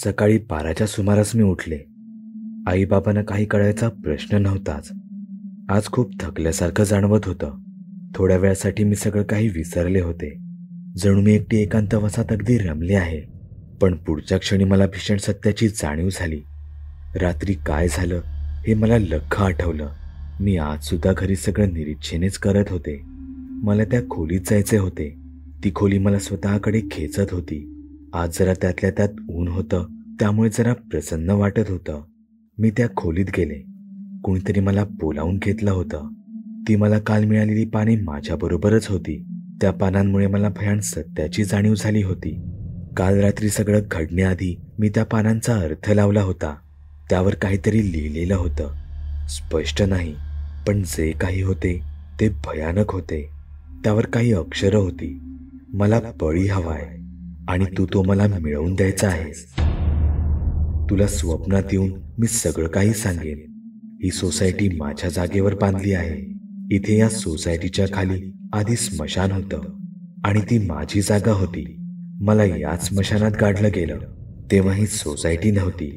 सकाळी बाराच्या सुमारास मी उठले आईबाबांना काही कळायचा प्रश्न नव्हताच आज खूप थकल्यासारखं जाणवत होतं थोड्या वेळासाठी मी सगळं काही विसरले होते जणू मी एकटी एकांत वसात अगदी रमले आहे पण पुढच्या क्षणी मला भीषण सत्याची जाणीव झाली रात्री काय झालं हे मला लख आठवलं मी आजसुद्धा घरी सगळं निरीक्षणेच करत होते मला त्या खोलीत जायचे होते ती खोली मला स्वतःकडे खेचत होती आज जरा त्यातल्या त्यात ऊन होतं त्यामुळे जरा प्रसन्न वाटत होतं मी त्या खोलीत गेले कोणीतरी मला बोलावून घेतलं होतं ती मला काल मिळालेली पाने माझ्याबरोबरच होती त्या पानांमुळे मला भयान सत्याची जाणीव झाली होती काल रात्री सगळं घडण्याआधी मी त्या पानांचा अर्थ लावला होता त्यावर काहीतरी लिहिलेलं होतं स्पष्ट नाही पण जे काही होते ते भयानक होते त्यावर काही अक्षरं होती मला बळी हवाय आणि तू तो मला मिळवून द्यायचा आहेस तुला स्वप्नात येऊन मी सगळं काही सांगेन ही सोसायटी माझ्या जागेवर बांधली आहे इथे या सोसायटीच्या खाली आधी स्मशान होतं आणि ती माझी जागा होती मला या स्मशानात गाडलं गेलं तेव्हा ही सोसायटी नव्हती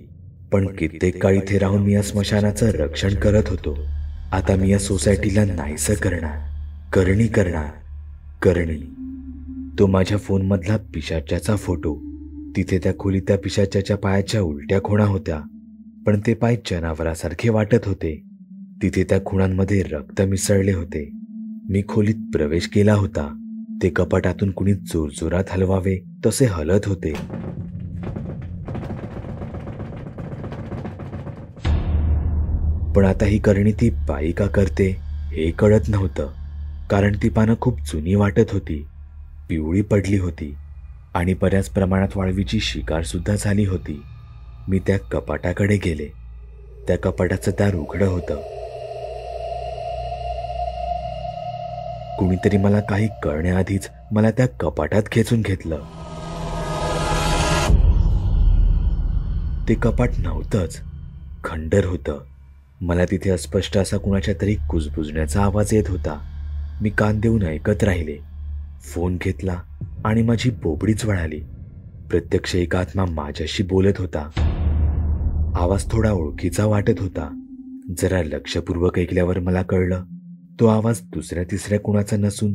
पण कित्येक काळ इथे राहून मी या स्मशानाचं रक्षण करत होतो आता मी या सोसायटीला नाहीसं करणार करणी करणार करणी तो माझ्या फोनमधला पिशाच्याचा फोटो तिथे त्या खोलीत त्या पिशाच्याच्या पायाच्या उलट्या खुणा होत्या पण ते पाय जनावरासारखे वाटत होते तिथे त्या खुणांमध्ये रक्त मिसळले होते मी खोलीत प्रवेश केला होता ते कपाटातून कुणी जोरजोरात हलवावे तसे हलत होते पण आता ही करणी ती बाई का करते हे कळत नव्हतं कारण ती पानं खूप जुनी वाटत होती पिवळी पडली होती आणि बऱ्याच प्रमाणात वाळवीची शिकारसुद्धा झाली होती मी त्या कपाटाकडे गेले त्या कपाटाचं दार उघडं होतं कुणीतरी मला काही कळण्याआधीच मला त्या कपाटात खेचून घेतलं ते कपाट नव्हतंच खंडर होतं मला तिथे अस्पष्ट असा कुणाच्या तरी कुजबुजण्याचा आवाज येत होता मी कान देऊन ऐकत राहिले फोन घेतला आणि माझी बोबडीच वळाली प्रत्यक्ष एक आत्मा माझ्याशी बोलत होता आवाज थोडा ओळखीचा वाटत होता जरा लक्षपूर्वक ऐकल्यावर मला कळलं तो आवाज दुसऱ्या तिसऱ्या कुणाचा नसून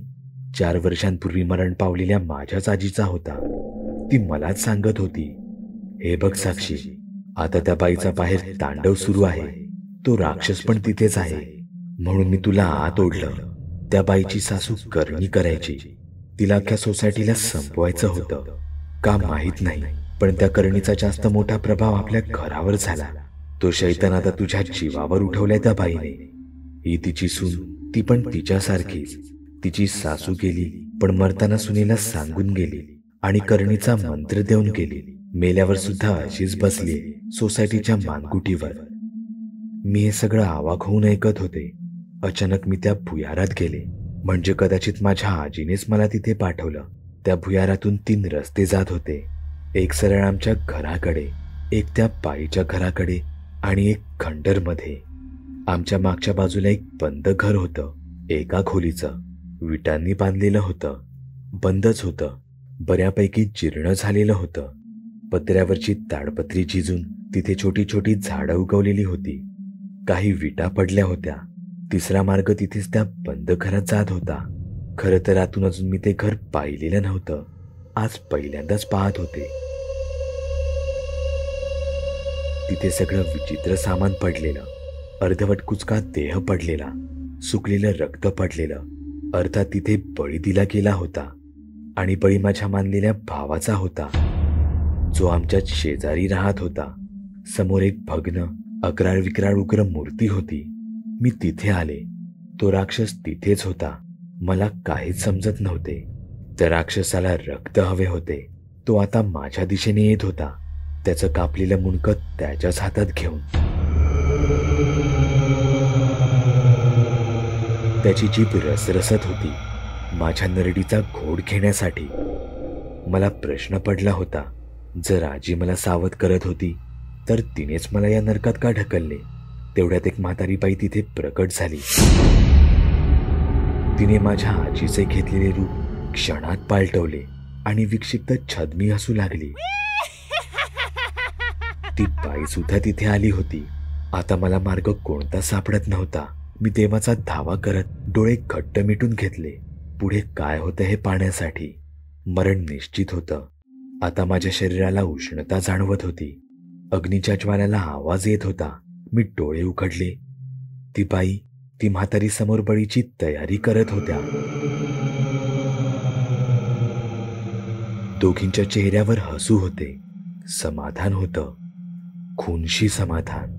चार वर्षांपूर्वी मरण पावलेल्या माझ्याच आजीचा होता ती मलाच सांगत होती हे बघ साक्षी आता त्या बाईचा बाहेर तांडव सुरू आहे तो राक्षस पण तिथेच आहे म्हणून मी तुला आत ओढलं त्या बाईची सासू करणी करायची तिला अख्या सोसायटीला संपवायचं होतं का माहीत नाही पण त्या करणीचा जास्त मोठा प्रभाव आपल्या घरावर झाला तो शैतान आता तुझ्या जीवावर उठवलाय त्या बाईने ही तिची सून ती पण तिच्यासारखी तिची सासू गेली पण मरताना सुनीला सांगून गेली आणि करणीचा मंत्र देऊन गेली मेल्यावर सुद्धा अशीच बसली सोसायटीच्या मानगुटीवर मी हे सगळं आवाक होऊन ऐकत होते अचानक मी त्या भुयारात गेले म्हणजे कदाचित माझ्या आजीनेच मला तिथे पाठवलं त्या भुयारातून तीन रस्ते जात होते एक सरळ आमच्या घराकडे एक त्या पायीच्या घराकडे आणि एक खंडरमध्ये आमच्या मागच्या बाजूला एक बंद घर होतं एका खोलीचं विटांनी बांधलेलं होतं बंदच होतं बऱ्यापैकी जीर्ण झालेलं होतं पत्र्यावरची ताडपत्री झिजून तिथे छोटी छोटी झाडं उगवलेली होती काही विटा पडल्या होत्या तिसरा मार्ग तिथेच त्या बंद घरात जात होता खरं तर आतून अजून मी ते घर पाहिलेलं नव्हतं आज पहिल्यांदाच पाहत होते तिथे सगळं विचित्र सामान पडलेलं अर्धवट कुचका देह पडलेला सुकलेलं रक्त पडलेलं अर्थात तिथे बळी दिला गेला होता आणि बळी माझ्या मानलेल्या भावाचा होता जो आमच्या शेजारी राहत होता समोर एक भग्न अकराळ विक्राळ उग्र मूर्ती होती मी तिथे आले तो राक्षस तिथेच होता मला काहीच समजत नव्हते त्या राक्षसाला रक्त हवे होते तो आता माझ्या दिशेने येत होता त्याचं कापलेलं मुंडकं त्याच्याच हातात घेऊन त्याची जीभ रसरसत होती माझ्या नरडीचा घोड घेण्यासाठी मला प्रश्न पडला होता जर आजी मला सावध करत होती तर तिनेच मला या नरकात का ढकलले तेवढ्यात एक म्हातारी तिथे प्रकट झाली तिने माझ्या आजीचे घेतलेले रूप क्षणात पालटवले आणि विक्षिप्त छदमी हसू लागली ती बाई सुद्धा तिथे आली होती आता मला मार्ग कोणता सापडत नव्हता मी देवाचा धावा करत डोळे घट्ट मिटून घेतले पुढे काय होतं हे पाण्यासाठी मरण निश्चित होतं आता माझ्या शरीराला उष्णता जाणवत होती अग्नीच्या ज्वाल्याला आवाज येत होता मी डोळे उघडले ती बाई ती म्हातारी समोर बळीची तयारी करत होत्या दोघींच्या चेहऱ्यावर हसू होते समाधान होत खूनशी समाधान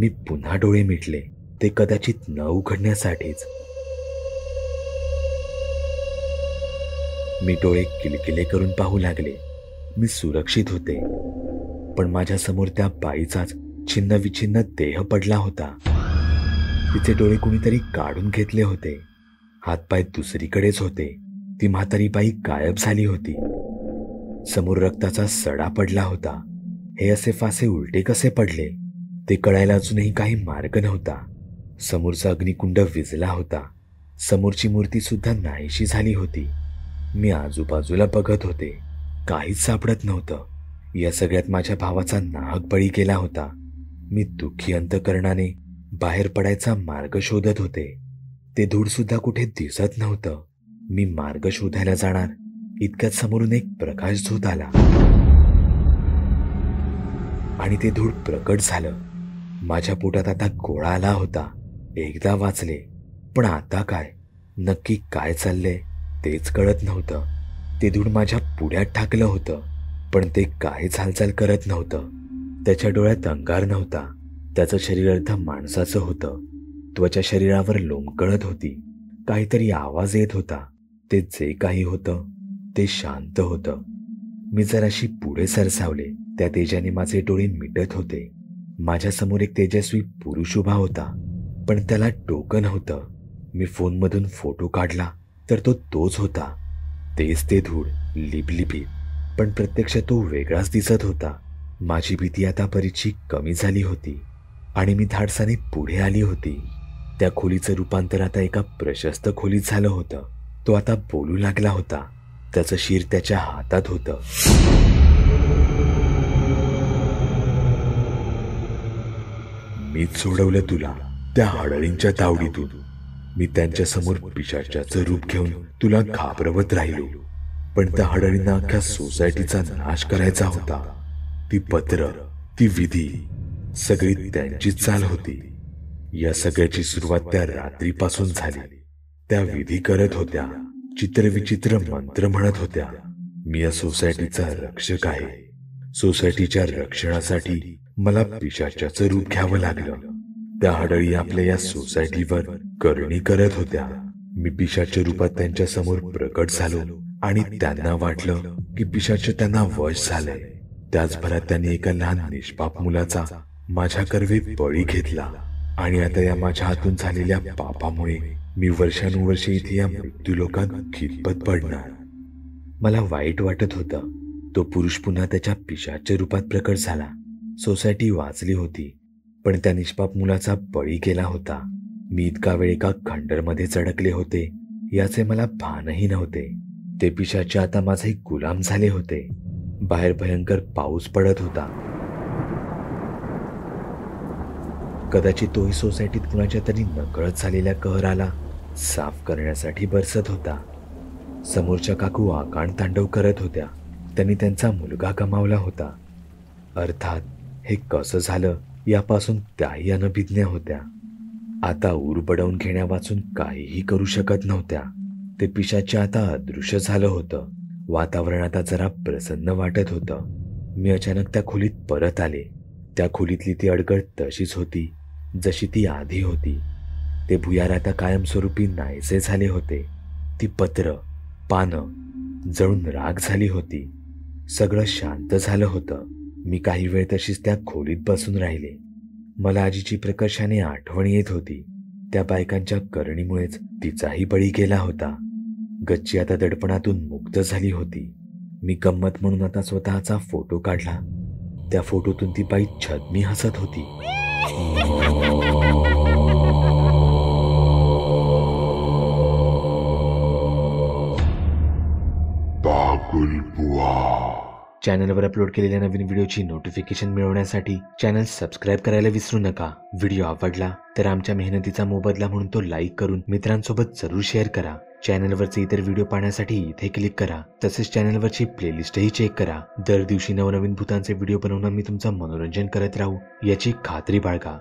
मी पुन्हा डोळे मिटले ते कदाचित न उघडण्यासाठीच मी डोळे किलकिले करून पाहू लागले मी सुरक्षित होते पण माझ्या समोर त्या बाईचाच विछिन्न देह पडला होता तिचे डोळे कुणीतरी काढून घेतले होते हातपाय दुसरीकडेच होते ती म्हातारी बाई गायब झाली होती समोर रक्ताचा सडा पडला होता हे असे फासे उलटे कसे पडले ते कळायला अजूनही काही मार्ग नव्हता समोरचा अग्निकुंड विजला होता समोरची मूर्ती सुद्धा नाहीशी झाली होती मी आजूबाजूला बघत होते काहीच सापडत नव्हतं या सगळ्यात माझ्या भावाचा नाहक बळी गेला होता मी दुःखी अंतकरणाने बाहेर पडायचा मार्ग शोधत होते ते सुद्धा कुठे दिसत नव्हतं मी मार्ग शोधायला जाणार इतक्यात समोरून एक प्रकाश झोत आला आणि ते धूळ प्रकट झालं माझ्या पोटात आता गोळा आला होता एकदा वाचले पण आता काय नक्की काय चाललंय तेच कळत नव्हतं ते धूळ माझ्या पुढ्यात टाकलं होतं पण ते काही हालचाल करत नव्हतं त्याच्या डोळ्यात अंगार नव्हता त्याचं शरीर अर्ध माणसाचं होतं त्वच्या शरीरावर लोंबकळत होती काहीतरी आवाज येत होता ते जे काही होतं ते शांत होतं मी जराशी पुढे सरसावले त्या तेजाने माझे डोळे मिटत होते माझ्यासमोर एक तेजस्वी पुरुष उभा होता पण त्याला टोकं नव्हतं मी फोनमधून फोटो काढला तर तो तोच होता तेच ते धूळ लिपलिपी पण प्रत्यक्ष तो वेगळाच दिसत होता माझी भीती आता बरीचशी कमी झाली होती आणि मी धाडसाने पुढे आली होती त्या खोलीचं रूपांतर आता एका प्रशस्त खोलीत झालं होतं तो आता बोलू लागला होता त्याचं शिर त्याच्या हातात होतं मी सोडवलं तुला त्या हडळींच्या तावडीतून मी त्यांच्या समोर पिशाच्याच रूप घेऊन तुला घाबरवत राहिलो पण त्या हडळींना अख्ख्या सोसायटीचा नाश करायचा होता ती पत्र ती विधी सगळी त्यांची चाल होती या सगळ्याची सुरुवात त्या रात्रीपासून झाली त्या विधी करत होत्या चित्रविचित्र मंत्र म्हणत होत्या मी या सोसायटीचा रक्षक आहे सोसायटीच्या रक्षणासाठी मला पिशाच्याच रूप घ्यावं लागलं त्या हडळी आपल्या या सोसायटीवर करणी करत होत्या मी पिशाच्या रूपात त्यांच्या समोर प्रकट झालो आणि त्यांना वाटलं की पिशाचे त्यांना वश झालंय त्याचभरात त्यांनी त्याने एका लहान निष्पाप मुलाचा माझ्या कर्वे बळी घेतला आणि आता या माझ्या हातून झालेल्या पापामुळे मी वर्षानुवर्षे इथे या मृत्यूलोकात खिपत पडणार मला वाईट वाटत होतं तो पुरुष पुन्हा त्याच्या पिशाच्या रूपात प्रकट झाला सोसायटी वाचली होती पण त्या निष्पाप मुलाचा बळी केला होता मी इतका वेळ एका खंडरमध्ये चढकले होते याचे मला भानही नव्हते ते पिशाचे आता माझे गुलाम झाले होते बाहेर भयंकर पाऊस पडत होता कदाचित तोही सोसायटीत कुणाच्या तरी नकळत झालेल्या कहराला साफ करण्यासाठी बरसत होता समोरच्या काकू आकाण तांडव करत होत्या त्यांनी त्यांचा मुलगा गमावला होता अर्थात हे कसं झालं यापासून त्याही अनभिज्ञ होत्या आता उरबडवून बडवून काहीही करू शकत नव्हत्या ते पिशाच्या आता अदृश्य झालं होतं वातावरण आता जरा प्रसन्न वाटत होतं मी अचानक त्या खोलीत परत आले त्या खोलीतली ती अडगळ तशीच होती जशी ती आधी होती ते भुयार आता कायमस्वरूपी नाहीसे झाले होते ती पत्र पानं जळून राग झाली होती सगळं शांत झालं होतं मी काही वेळ तशीच त्या खोलीत बसून राहिले मला आजीची प्रकर्षाने आठवण येत होती त्या बायकांच्या करणीमुळेच तिचाही बळी गेला होता गच्ची आता दडपणातून मुक्त झाली होती मी गंमत म्हणून आता स्वतःचा फोटो काढला त्या फोटोतून ती बाई छदमी हसत होती चॅनलवर अपलोड केलेल्या नवीन व्हिडिओची नोटिफिकेशन मिळवण्यासाठी चॅनल सबस्क्राईब करायला विसरू नका व्हिडिओ आवडला तर आमच्या मेहनतीचा मोबदला म्हणून तो लाईक करून मित्रांसोबत जरूर शेअर करा चॅनलवरचे इतर व्हिडिओ पाहण्यासाठी इथे क्लिक करा तसेच चॅनलवरची प्लेलिस्टही चेक करा दर दिवशी नवनवीन भूतांचे व्हिडिओ बनवून मी तुमचं मनोरंजन करत राहू याची खात्री बाळगा